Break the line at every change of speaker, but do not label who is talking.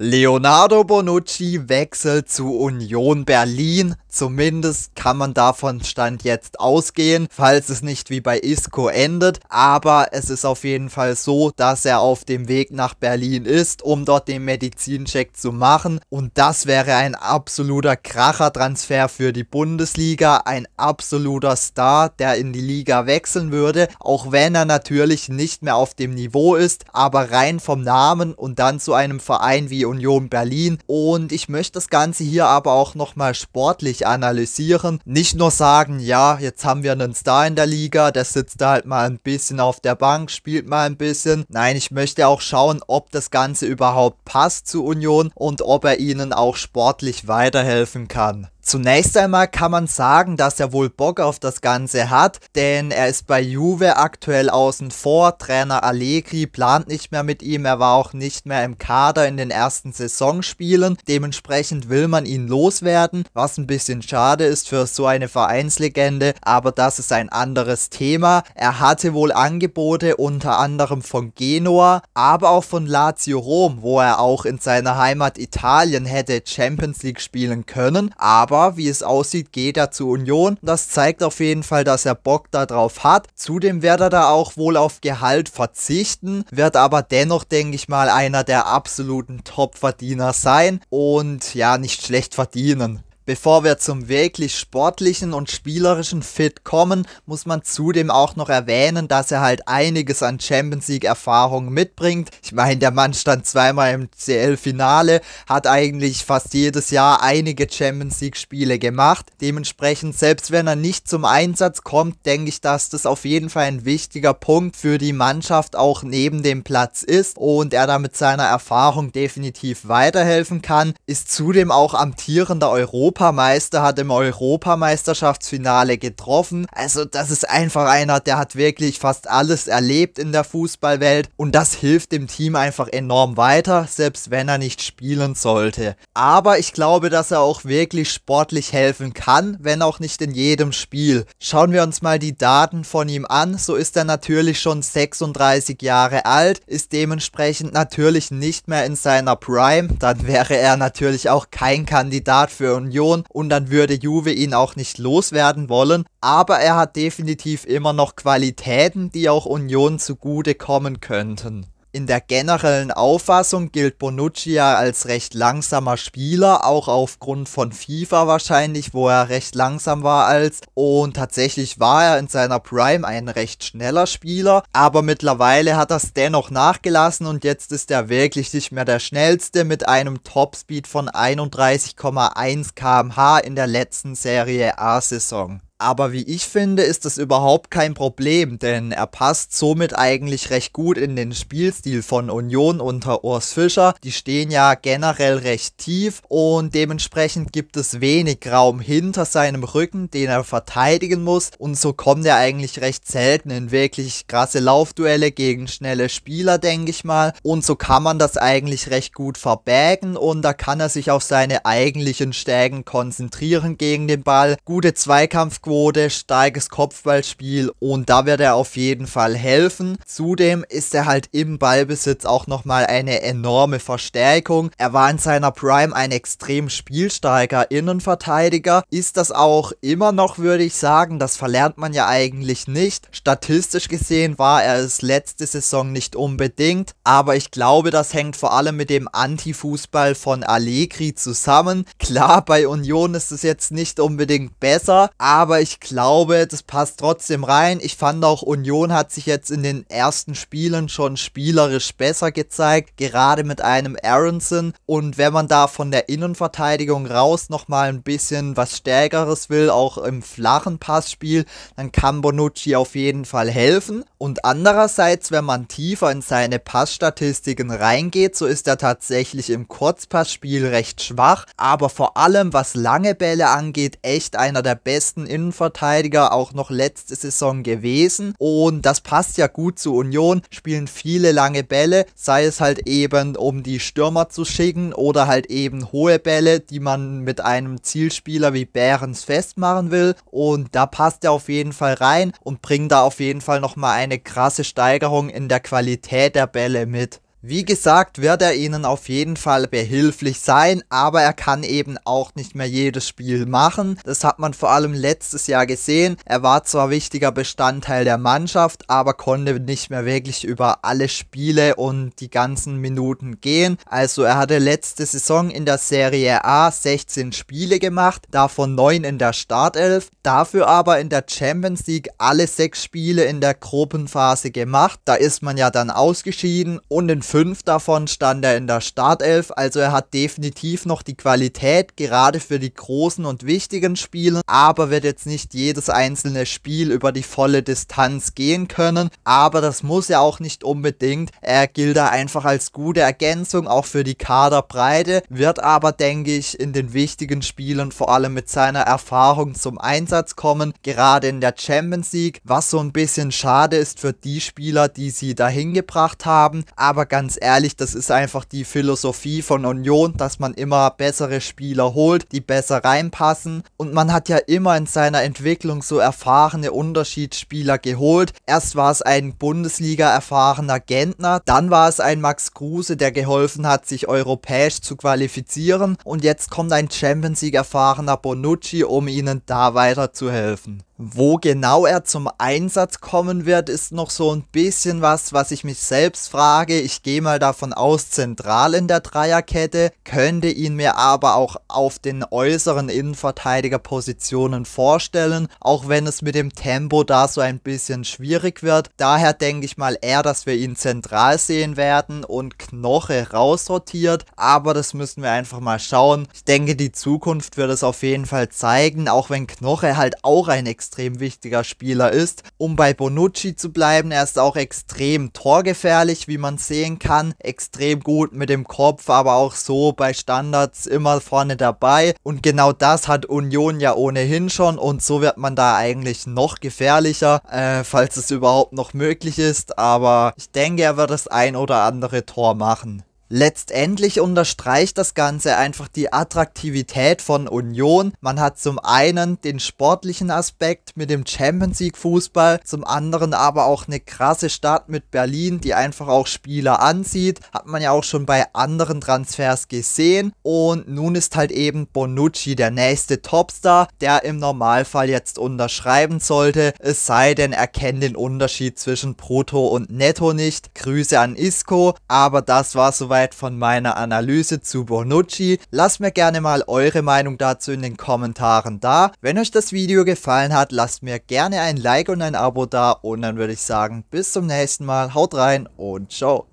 Leonardo Bonucci wechselt zu Union Berlin. Zumindest kann man davon Stand jetzt ausgehen, falls es nicht wie bei Isco endet. Aber es ist auf jeden Fall so, dass er auf dem Weg nach Berlin ist, um dort den Medizincheck zu machen. Und das wäre ein absoluter Kracher-Transfer für die Bundesliga. Ein absoluter Star, der in die Liga wechseln würde. Auch wenn er natürlich nicht mehr auf dem Niveau ist, aber rein vom Namen und dann zu einem Verein wie Union Berlin. Und ich möchte das Ganze hier aber auch nochmal sportlich analysieren. Nicht nur sagen, ja, jetzt haben wir einen Star in der Liga, der sitzt da halt mal ein bisschen auf der Bank, spielt mal ein bisschen. Nein, ich möchte auch schauen, ob das Ganze überhaupt passt zu Union und ob er ihnen auch sportlich weiterhelfen kann. Zunächst einmal kann man sagen, dass er wohl Bock auf das Ganze hat, denn er ist bei Juve aktuell außen vor. Trainer Allegri plant nicht mehr mit ihm, er war auch nicht mehr im Kader in den ersten Saisonspielen. Dementsprechend will man ihn loswerden, was ein bisschen schade ist für so eine Vereinslegende, aber das ist ein anderes Thema. Er hatte wohl Angebote unter anderem von Genua, aber auch von Lazio Rom, wo er auch in seiner Heimat Italien hätte Champions League spielen können, aber aber wie es aussieht, geht er zu Union. Das zeigt auf jeden Fall, dass er Bock darauf hat. Zudem wird er da auch wohl auf Gehalt verzichten, wird aber dennoch, denke ich mal, einer der absoluten Top-Verdiener sein und ja, nicht schlecht verdienen. Bevor wir zum wirklich sportlichen und spielerischen Fit kommen, muss man zudem auch noch erwähnen, dass er halt einiges an Champions League Erfahrung mitbringt. Ich meine, der Mann stand zweimal im CL-Finale, hat eigentlich fast jedes Jahr einige Champions League Spiele gemacht. Dementsprechend, selbst wenn er nicht zum Einsatz kommt, denke ich, dass das auf jeden Fall ein wichtiger Punkt für die Mannschaft auch neben dem Platz ist und er damit seiner Erfahrung definitiv weiterhelfen kann. Ist zudem auch amtierender Europa Europameister, hat im Europameisterschaftsfinale getroffen. Also das ist einfach einer, der hat wirklich fast alles erlebt in der Fußballwelt und das hilft dem Team einfach enorm weiter, selbst wenn er nicht spielen sollte. Aber ich glaube, dass er auch wirklich sportlich helfen kann, wenn auch nicht in jedem Spiel. Schauen wir uns mal die Daten von ihm an, so ist er natürlich schon 36 Jahre alt, ist dementsprechend natürlich nicht mehr in seiner Prime, dann wäre er natürlich auch kein Kandidat für Union Position und dann würde Juve ihn auch nicht loswerden wollen. Aber er hat definitiv immer noch Qualitäten, die auch Union zugutekommen könnten in der generellen Auffassung gilt Bonucci ja als recht langsamer Spieler, auch aufgrund von FIFA wahrscheinlich, wo er recht langsam war als. Und tatsächlich war er in seiner Prime ein recht schneller Spieler, aber mittlerweile hat das dennoch nachgelassen und jetzt ist er wirklich nicht mehr der schnellste mit einem Topspeed von 31,1 km/h in der letzten Serie A-Saison. Aber wie ich finde, ist das überhaupt kein Problem, denn er passt somit eigentlich recht gut in den Spielstil von Union unter Urs Fischer. Die stehen ja generell recht tief und dementsprechend gibt es wenig Raum hinter seinem Rücken, den er verteidigen muss und so kommt er eigentlich recht selten in wirklich krasse Laufduelle gegen schnelle Spieler, denke ich mal. Und so kann man das eigentlich recht gut verbergen und da kann er sich auf seine eigentlichen Stärken konzentrieren gegen den Ball. Gute Zweikampf Passquote, starkes Kopfballspiel und da wird er auf jeden Fall helfen. Zudem ist er halt im Ballbesitz auch nochmal eine enorme Verstärkung. Er war in seiner Prime ein extrem spielstarker Innenverteidiger. Ist das auch immer noch, würde ich sagen. Das verlernt man ja eigentlich nicht. Statistisch gesehen war er es letzte Saison nicht unbedingt, aber ich glaube, das hängt vor allem mit dem Anti-Fußball von Allegri zusammen. Klar, bei Union ist es jetzt nicht unbedingt besser, aber aber ich glaube, das passt trotzdem rein. Ich fand auch Union hat sich jetzt in den ersten Spielen schon spielerisch besser gezeigt, gerade mit einem Aronson. Und wenn man da von der Innenverteidigung raus nochmal ein bisschen was Stärkeres will, auch im flachen Passspiel, dann kann Bonucci auf jeden Fall helfen. Und andererseits, wenn man tiefer in seine Passstatistiken reingeht, so ist er tatsächlich im Kurzpassspiel recht schwach, aber vor allem was lange Bälle angeht, echt einer der besten Innenverteidiger Innenverteidiger auch noch letzte Saison gewesen. Und das passt ja gut zu Union, spielen viele lange Bälle, sei es halt eben, um die Stürmer zu schicken oder halt eben hohe Bälle, die man mit einem Zielspieler wie Behrens festmachen will. Und da passt er auf jeden Fall rein und bringt da auf jeden Fall nochmal eine krasse Steigerung in der Qualität der Bälle mit. Wie gesagt, wird er ihnen auf jeden Fall behilflich sein, aber er kann eben auch nicht mehr jedes Spiel machen. Das hat man vor allem letztes Jahr gesehen. Er war zwar wichtiger Bestandteil der Mannschaft, aber konnte nicht mehr wirklich über alle Spiele und die ganzen Minuten gehen. Also er hatte letzte Saison in der Serie A 16 Spiele gemacht, davon 9 in der Startelf, dafür aber in der Champions League alle 6 Spiele in der Gruppenphase gemacht. Da ist man ja dann ausgeschieden und in fünf davon stand er in der Startelf, also er hat definitiv noch die Qualität, gerade für die großen und wichtigen Spiele, aber wird jetzt nicht jedes einzelne Spiel über die volle Distanz gehen können, aber das muss ja auch nicht unbedingt, er gilt da einfach als gute Ergänzung, auch für die Kaderbreite, wird aber, denke ich, in den wichtigen Spielen vor allem mit seiner Erfahrung zum Einsatz kommen, gerade in der Champions League, was so ein bisschen schade ist für die Spieler, die sie dahin gebracht haben, aber ganz ganz ehrlich, das ist einfach die Philosophie von Union, dass man immer bessere Spieler holt, die besser reinpassen. Und man hat ja immer in seiner Entwicklung so erfahrene Unterschiedsspieler geholt. Erst war es ein Bundesliga-erfahrener Gentner, dann war es ein Max Kruse, der geholfen hat, sich europäisch zu qualifizieren. Und jetzt kommt ein Champions League-erfahrener Bonucci, um ihnen da weiterzuhelfen. Wo genau er zum Einsatz kommen wird, ist noch so ein bisschen was, was ich mich selbst frage. Ich gehe mal davon aus, zentral in der Dreierkette, könnte ihn mir aber auch auf den äußeren Innenverteidigerpositionen vorstellen, auch wenn es mit dem Tempo da so ein bisschen schwierig wird. Daher denke ich mal eher, dass wir ihn zentral sehen werden und Knoche rausrotiert, aber das müssen wir einfach mal schauen. Ich denke, die Zukunft wird es auf jeden Fall zeigen, auch wenn Knoche halt auch ein extrem wichtiger Spieler ist. Um bei Bonucci zu bleiben, er ist auch extrem torgefährlich, wie man sehen kann. Extrem gut mit dem Kopf, aber auch so bei Standards immer vorne dabei. Und genau das hat Union ja ohnehin schon und so wird man da eigentlich noch gefährlicher, äh, falls es überhaupt noch möglich ist. Aber ich denke, er wird das ein oder andere Tor machen. Letztendlich unterstreicht das Ganze einfach die Attraktivität von Union. Man hat zum einen den sportlichen Aspekt mit dem Champions League Fußball, zum anderen aber auch eine krasse Stadt mit Berlin, die einfach auch Spieler anzieht. Hat man ja auch schon bei anderen Transfers gesehen. Und nun ist halt eben Bonucci der nächste Topstar, der im Normalfall jetzt unterschreiben sollte. Es sei denn, er kennt den Unterschied zwischen Brutto und Netto nicht. Grüße an Isco, aber das war soweit Soweit von meiner Analyse zu Bonucci. Lasst mir gerne mal eure Meinung dazu in den Kommentaren da. Wenn euch das Video gefallen hat, lasst mir gerne ein Like und ein Abo da und dann würde ich sagen, bis zum nächsten Mal, haut rein und ciao.